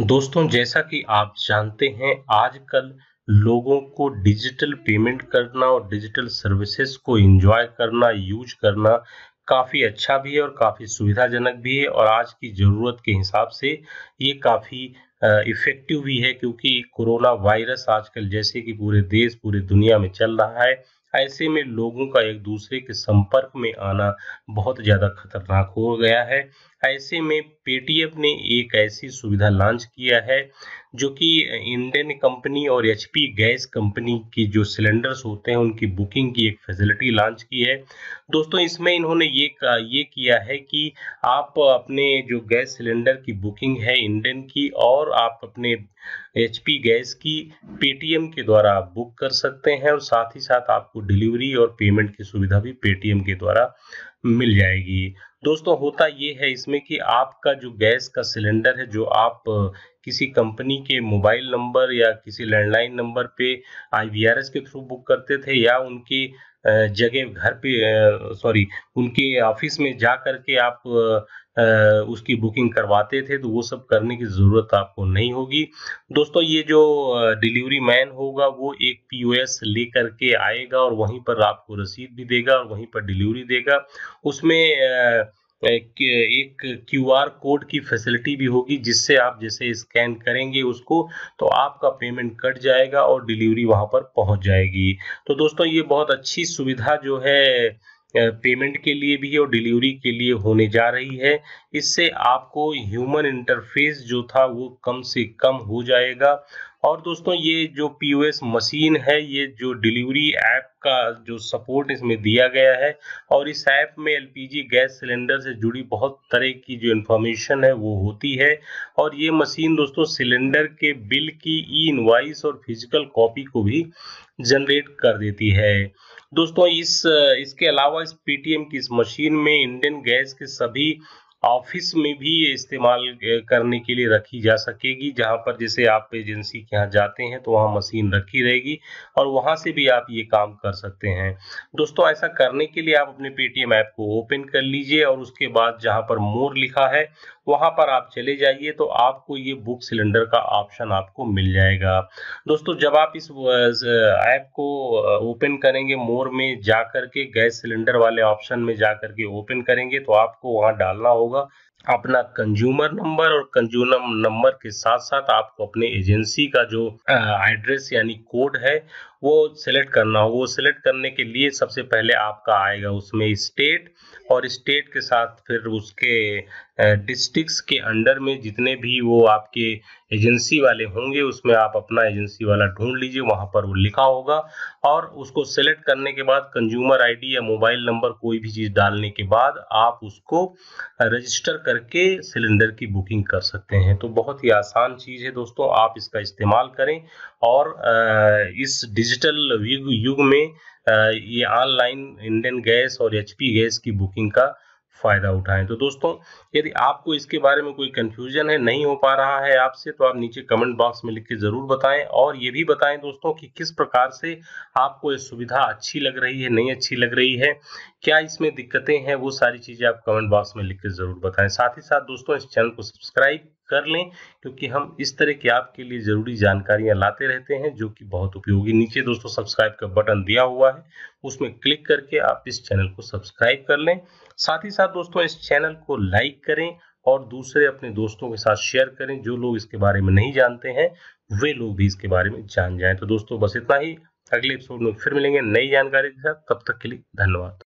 दोस्तों जैसा कि आप जानते हैं आजकल लोगों को डिजिटल पेमेंट करना और डिजिटल सर्विसेज को एंजॉय करना यूज करना काफ़ी अच्छा भी है और काफ़ी सुविधाजनक भी है और आज की ज़रूरत के हिसाब से ये काफ़ी इफ़ेक्टिव भी है क्योंकि कोरोना वायरस आजकल जैसे कि पूरे देश पूरी दुनिया में चल रहा है ऐसे में लोगों का एक दूसरे के संपर्क में आना बहुत ज़्यादा खतरनाक हो गया है ऐसे में पेटीएम ने एक ऐसी सुविधा लॉन्च किया है जो कि इंडियन कंपनी और एचपी गैस कंपनी की जो सिलेंडर्स होते हैं उनकी बुकिंग की एक फैसिलिटी लॉन्च की है दोस्तों इसमें इन्होंने ये ये किया है कि आप अपने जो गैस सिलेंडर की बुकिंग है इंडियन की और आप अपने एचपी गैस की पेटीएम के द्वारा आप बुक कर सकते हैं और साथ ही साथ आपको डिलीवरी और पेमेंट की सुविधा भी पेटीएम के द्वारा मिल जाएगी दोस्तों होता ये है इसमें कि आपका जो गैस का सिलेंडर है जो आप किसी कंपनी के मोबाइल नंबर या किसी लैंडलाइन नंबर पे आई के थ्रू बुक करते थे या उनकी जगह घर पे सॉरी उनके ऑफिस में जा करके आप उसकी बुकिंग करवाते थे तो वो सब करने की ज़रूरत आपको नहीं होगी दोस्तों ये जो डिलीवरी मैन होगा वो एक पीओएस लेकर के आएगा और वहीं पर आपको रसीद भी देगा और वहीं पर डिलीवरी देगा उसमें एक क्यू आर कोड की फैसिलिटी भी होगी जिससे आप जैसे स्कैन करेंगे उसको तो आपका पेमेंट कट जाएगा और डिलीवरी वहां पर पहुंच जाएगी तो दोस्तों ये बहुत अच्छी सुविधा जो है पेमेंट के लिए भी और डिलीवरी के लिए होने जा रही है इससे आपको ह्यूमन इंटरफेस जो था वो कम से कम हो जाएगा और दोस्तों ये जो एस मशीन है ये जो डिलीवरी ऐप का जो सपोर्ट इसमें दिया गया है और इस ऐप में जी गैस सिलेंडर से जुड़ी बहुत तरह की जो इन्फॉर्मेशन है वो होती है और ये मशीन दोस्तों सिलेंडर के बिल की ई इनवाइस और फिजिकल कॉपी को भी जनरेट कर देती है दोस्तों इस इसके अलावा इस पीटीएम की इस मशीन में इंडियन गैस के सभी ऑफिस में भी ये इस्तेमाल करने के लिए रखी जा सकेगी जहाँ पर जैसे आप एजेंसी के यहाँ जाते हैं तो वहाँ मशीन रखी रहेगी और वहाँ से भी आप ये काम कर सकते हैं दोस्तों ऐसा करने के लिए आप अपने पेटीएम ऐप को ओपन कर लीजिए और उसके बाद जहाँ पर मोर लिखा है वहाँ पर आप चले जाइए तो आपको ये बुक सिलेंडर का ऑप्शन आपको मिल जाएगा दोस्तों जब आप इस ऐप को ओपन करेंगे मोर में जा करके गैस सिलेंडर वाले ऑप्शन में जा करके ओपन करेंगे तो आपको वहाँ डालना होगा होगा अपना कंज्यूमर नंबर और कंज्यूमर नंबर के साथ साथ आपको अपने एजेंसी का जो एड्रेस यानी कोड है वो सिलेक्ट करना होगा वो सिलेक्ट करने के लिए सबसे पहले आपका आएगा उसमें स्टेट और स्टेट के साथ फिर उसके डिस्ट्रिक्स के अंडर में जितने भी वो आपके एजेंसी वाले होंगे उसमें आप अपना एजेंसी वाला ढूंढ लीजिए वहाँ पर वो लिखा होगा और उसको सेलेक्ट करने के बाद कंज्यूमर आईडी या मोबाइल नंबर कोई भी चीज़ डालने के बाद आप उसको रजिस्टर करके सिलेंडर की बुकिंग कर सकते हैं तो बहुत ही आसान चीज़ है दोस्तों आप इसका इस्तेमाल करें और इस डिजिटल डिजिटल युग युग में ये ऑनलाइन इंडियन गैस और एच गैस की बुकिंग का फ़ायदा उठाएं तो दोस्तों यदि आपको इसके बारे में कोई कन्फ्यूजन है नहीं हो पा रहा है आपसे तो आप नीचे कमेंट बॉक्स में लिख के ज़रूर बताएं और ये भी बताएं दोस्तों कि किस प्रकार से आपको ये सुविधा अच्छी लग रही है नहीं अच्छी लग रही है क्या इसमें दिक्कतें हैं वो सारी चीज़ें आप कमेंट बॉक्स में लिख के ज़रूर बताएं साथ ही साथ दोस्तों इस चैनल को सब्सक्राइब कर लें क्योंकि हम इस तरह की आपके लिए ज़रूरी जानकारियां लाते रहते हैं जो कि बहुत उपयोगी नीचे दोस्तों सब्सक्राइब का बटन दिया हुआ है उसमें क्लिक करके आप इस चैनल को सब्सक्राइब कर लें साथ ही साथ दोस्तों इस चैनल को लाइक करें और दूसरे अपने दोस्तों के साथ शेयर करें जो लोग इसके बारे में नहीं जानते हैं वे लोग भी इसके बारे में जान जाए तो दोस्तों बस इतना ही अगले एपिसोड में फिर मिलेंगे नई जानकारी के साथ तब तक के लिए धन्यवाद